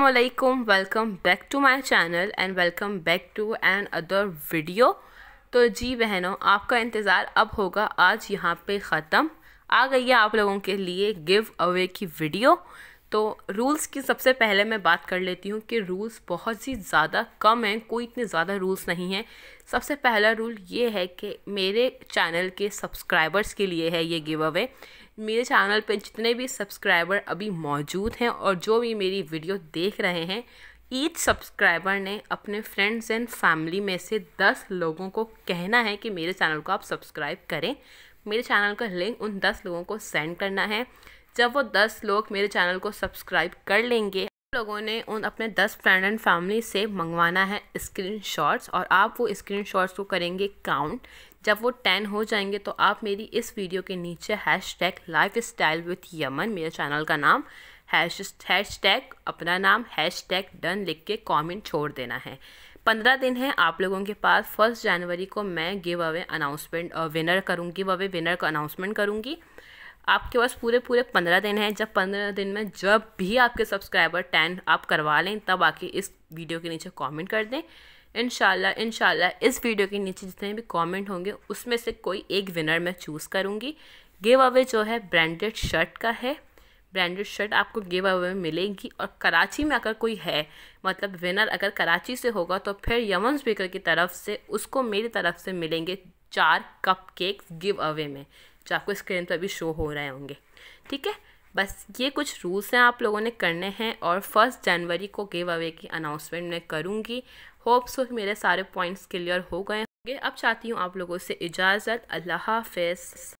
अल्लाम welcome back to my channel and welcome back to another video तो जी बहनों आपका इंतज़ार अब होगा आज यहाँ पे ख़त्म आ गई है आप लोगों के लिए गिव अवे की वीडियो तो रूल्स की सबसे पहले मैं बात कर लेती हूँ कि रूल्स बहुत ही ज़्यादा कम हैं कोई इतने ज़्यादा रूल्स नहीं हैं सबसे पहला रूल ये है कि मेरे चैनल के सब्सक्राइबर्स के लिए है ये गिव अवे मेरे चैनल पर जितने भी सब्सक्राइबर अभी मौजूद हैं और जो भी मेरी वीडियो देख रहे हैं ईच सब्सक्राइबर ने अपने फ्रेंड्स एंड फैमिली में से दस लोगों को कहना है कि मेरे चैनल को आप सब्सक्राइब करें मेरे चैनल का लिंक उन दस लोगों को सेंड करना है जब वो दस लोग मेरे चैनल को सब्सक्राइब कर लेंगे लोगों ने उन अपने दस फ्रेंड एंड फैमिली से मंगवाना है शॉट्स और आप वो शॉट्स को करेंगे काउंट जब वो टेन हो जाएंगे तो आप मेरी इस वीडियो के नीचे hashtag lifestyle with Yaman मेरे चैनल का नाम हैश हैश टैग अपना नाम हैश टैग डन लिख के कॉमेंट छोड़ देना है पंद्रह दिन है आप लोगों के पास फर्स्ट जनवरी को मैं गिव अवे अनाउंसमेंट विनर करूँगी गिव अवे विनर का अनाउंसमेंट करूँगी आपके पास पूरे पूरे पंद्रह दिन हैं जब पंद्रह दिन में जब भी आपके सब्सक्राइबर टेन आप करवा लें तब आके इस वीडियो के नीचे कमेंट कर दें इनशाला इनशाला इस वीडियो के नीचे जितने भी कमेंट होंगे उसमें से कोई एक विनर मैं चूज़ करूँगी गिव अवे जो है ब्रांडेड शर्ट का है ब्रांडेड शर्ट आपको गिव अवे में मिलेगी और कराची में अगर कोई है मतलब विनर अगर कराची से होगा तो फिर यमन स्पीकर की तरफ से उसको मेरी तरफ से मिलेंगे चार कप गिव अवे में जो आपको स्क्रीन पर भी शो हो रहे होंगे ठीक है बस ये कुछ रूल्स हैं आप लोगों ने करने हैं और फर्स्ट जनवरी को गिव अवे की अनाउंसमेंट मैं करूँगी होप्स हो मेरे सारे पॉइंट्स क्लियर हो गए होंगे अब चाहती हूँ आप लोगों से इजाज़त अल्लाह हाफिज़